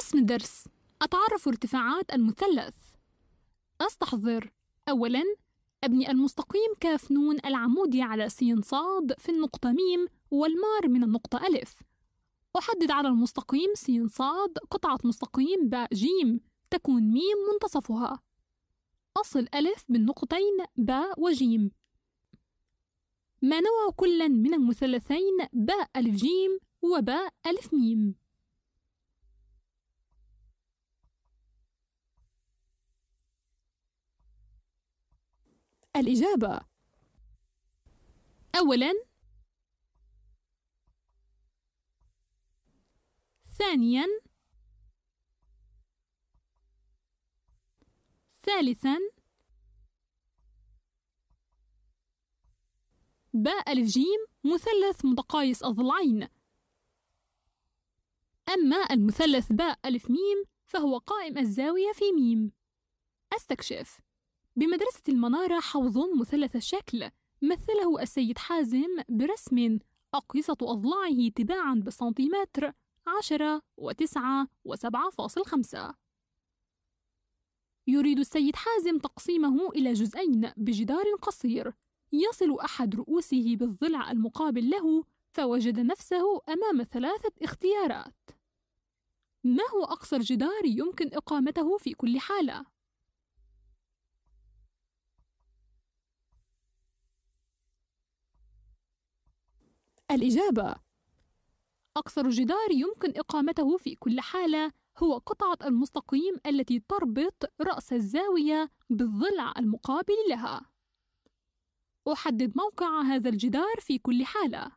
اسم الدرس أتعرف ارتفاعات المثلث أستحضر أولا أبني المستقيم كاف نون العمودي على س صاد في النقطة ميم والمار من النقطة ألف أحدد على المستقيم س صاد قطعة مستقيم باء جيم تكون ميم منتصفها أصل ألف بالنقطتين باء وجيم ما نوع كل من المثلثين باء ألف جيم وباء ألف ميم الإجابة أولا ثانيا ثالثا باء ألف جيم مثلث متقايس الضلعين أما المثلث باء ألف ميم فهو قائم الزاوية في ميم استكشف بمدرسة المنارة حوض مثلث الشكل مثله السيد حازم برسم أقيسة أضلاعه تباعا بالسنتيمتر عشرة وتسعة وسبعة فاصل خمسة يريد السيد حازم تقسيمه إلى جزئين بجدار قصير يصل أحد رؤوسه بالضلع المقابل له فوجد نفسه أمام ثلاثة اختيارات ما هو أقصر جدار يمكن إقامته في كل حالة؟ الإجابة أقصر جدار يمكن إقامته في كل حالة هو قطعة المستقيم التي تربط رأس الزاوية بالضلع المقابل لها. أحدد موقع هذا الجدار في كل حالة.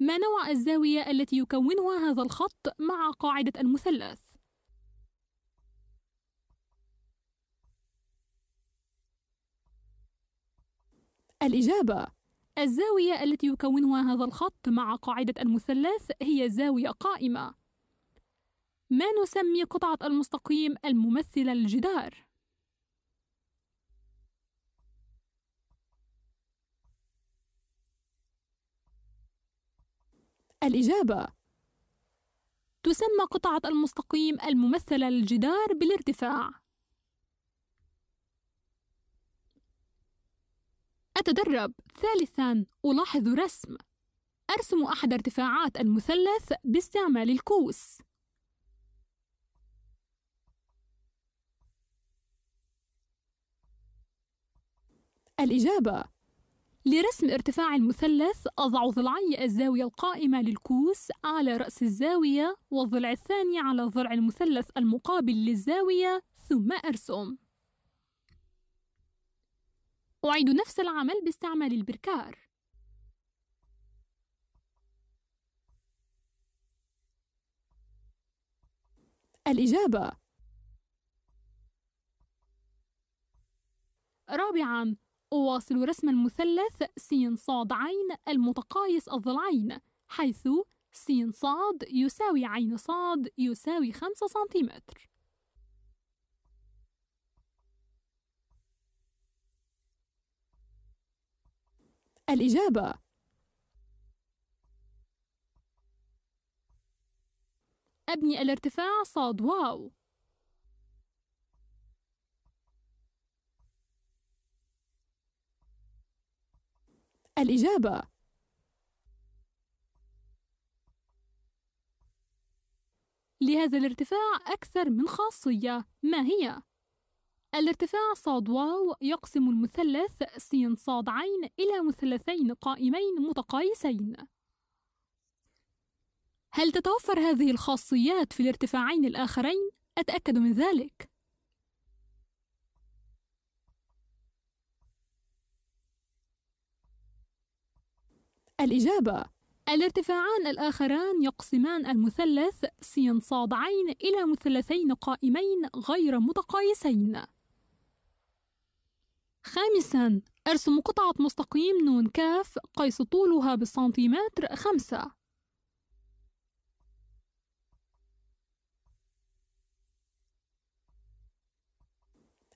ما نوع الزاوية التي يكونها هذا الخط مع قاعدة المثلث؟ الإجابة الزاوية التي يكونها هذا الخط مع قاعدة المثلث هي زاوية قائمة ما نسمي قطعة المستقيم الممثلة للجدار؟ الإجابة تسمى قطعة المستقيم الممثلة للجدار بالارتفاع أتدرب ثالثا ألاحظ رسم أرسم أحد ارتفاعات المثلث باستعمال الكوس الإجابة لرسم ارتفاع المثلث أضع ضلعي الزاوية القائمة للكوس على رأس الزاوية والضلع الثاني على ضلع المثلث المقابل للزاوية ثم أرسم أعيد نفس العمل باستعمال البركار الإجابة رابعاً أواصل رسم المثلث س صاد عين المتقايس الضلعين حيث س صاد يساوي عين صاد يساوي 5 سنتيمتر الإجابة أبني الارتفاع صاد واو الإجابة لهذا الارتفاع أكثر من خاصية ما هي؟ الارتفاع صاد واو يقسم المثلث س صاد عين إلى مثلثين قائمين متقايسين هل تتوفر هذه الخاصيات في الارتفاعين الآخرين؟ أتأكد من ذلك الإجابة الارتفاعان الآخران يقسمان المثلث س صاد عين إلى مثلثين قائمين غير متقايسين خامسا ارسم قطعة مستقيم نون كاف قيس طولها بالسنتيمتر خمسة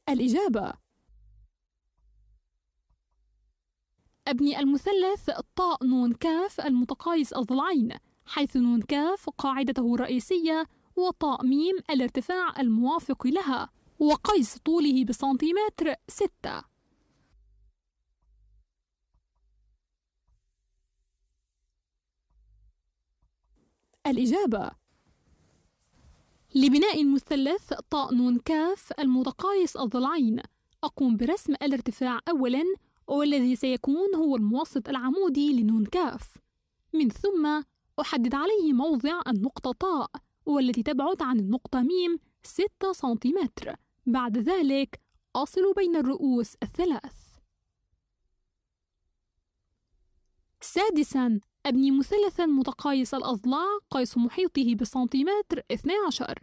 الإجابة أبني المثلث طاء نون كاف المتقايس الضلعين حيث نون كاف قاعدته الرئيسية وطاء ميم الارتفاع الموافق لها وقيس طوله بسنتيمتر ستة الإجابة لبناء المثلث طاء كاف المتقايس الضلعين أقوم برسم الارتفاع أولا والذي سيكون هو الموسط العمودي لنون كاف من ثم أحدد عليه موضع النقطة طاء والتي تبعد عن النقطة ميم 6 سنتيمتر بعد ذلك أصل بين الرؤوس الثلاث سادسا أبني مثلثا متقايس الأضلاع قيس محيطه بسنتيمتر 12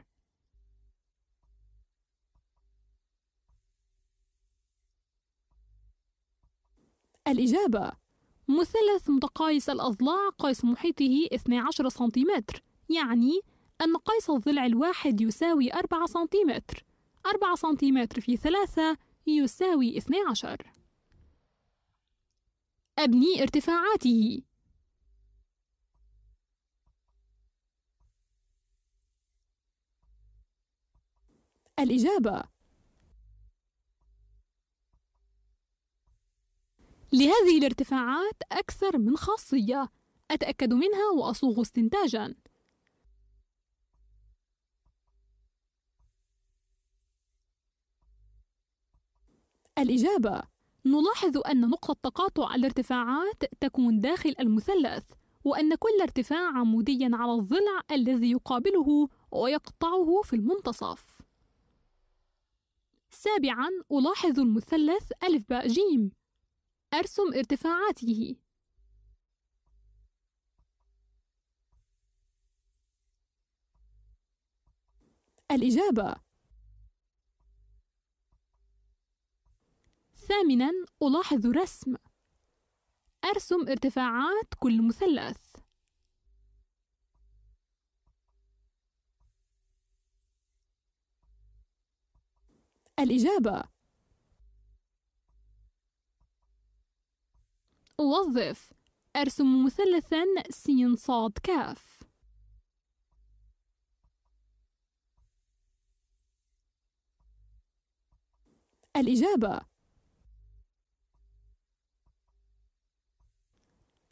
الإجابة مثلث متقايس الأضلاع قيس محيطه 12 سنتيمتر يعني أن قيس الضلع الواحد يساوي 4 سنتيمتر 4 سنتيمتر في 3 يساوي 12 أبني ارتفاعاته الإجابة لهذه الارتفاعات أكثر من خاصية أتأكد منها وأصوغ استنتاجا الإجابة نلاحظ أن نقطة تقاطع الارتفاعات تكون داخل المثلث وأن كل ارتفاع عمودي على الضلع الذي يقابله ويقطعه في المنتصف سابعا ألاحظ المثلث ألف باء جيم أرسم ارتفاعاته الإجابة ثامنا ألاحظ رسم أرسم ارتفاعات كل مثلث الإجابة وظف أرسم مثلثا س ص ك الإجابة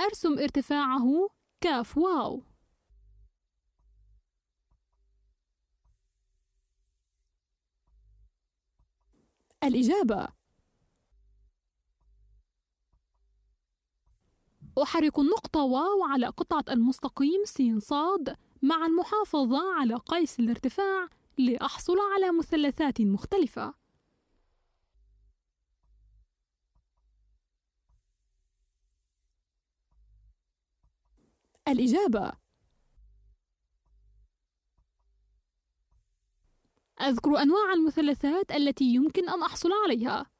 أرسم ارتفاعه كاف واو الإجابة أحرك النقطة واو على قطعة المستقيم س صاد مع المحافظة على قيس الارتفاع لأحصل على مثلثات مختلفة الإجابة أذكر أنواع المثلثات التي يمكن أن أحصل عليها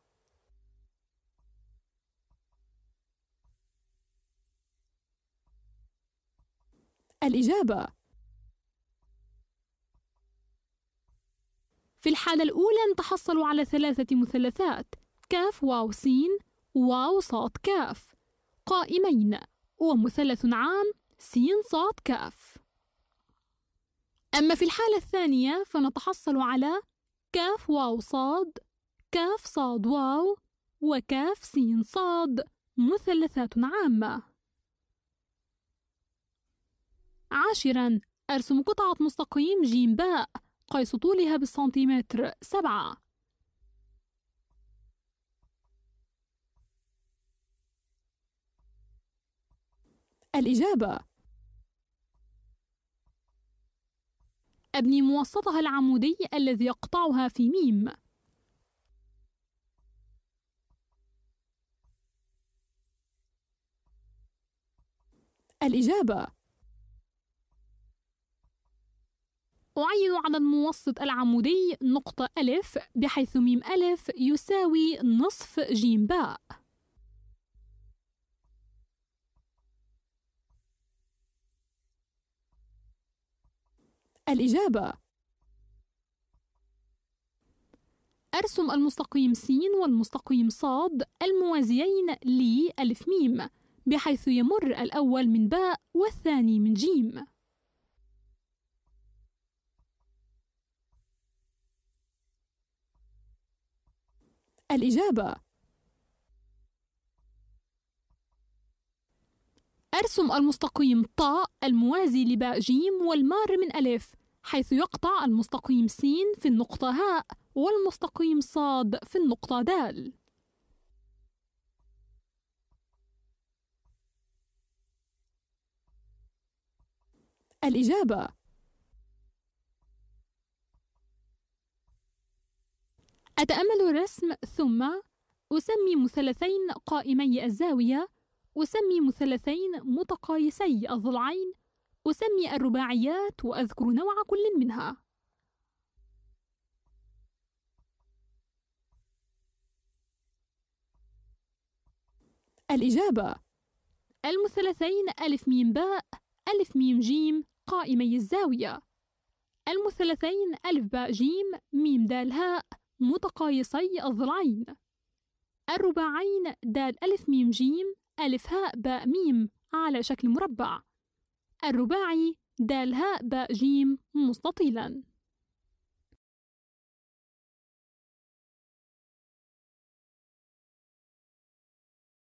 الإجابة في الحالة الأولى نتحصل على ثلاثة مثلثات كاف واو سين واو صاد كاف قائمين ومثلث عام سين صاد كاف أما في الحالة الثانية فنتحصل على كاف واو صاد كاف صاد واو وكاف سين صاد مثلثات عامة عاشرا أرسم قطعة مستقيم جيم باء قيس طولها بالسنتيمتر سبعة الإجابة أبني موسطها العمودي الذي يقطعها في ميم الإجابة أعين على الموسط العمودي نقطة ألف بحيث ميم ألف يساوي نصف جيم باء الإجابة أرسم المستقيم س والمستقيم ص الموازيين ألف م بحيث يمر الأول من باء والثاني من جيم الإجابة أرسم المستقيم طاء الموازي لباء جيم والمار من ألف حيث يقطع المستقيم س في النقطة هاء والمستقيم ص في النقطة د. الإجابة أتأمل الرسم ثم أسمي مثلثين قائمي الزاوية أسمي مثلثين متقايسي الضلعين أسمي الرباعيات وأذكر نوع كل منها الإجابة المثلثين ألف ميم باء ألف ميم جيم قائمي الزاوية المثلثين ألف باء جيم ميم دال هاء متقايصي الضلعين الرباعين دال ألف ميم جيم ألف هاء باء ميم على شكل مربع الرباعي دال هاء باء جيم مستطيلا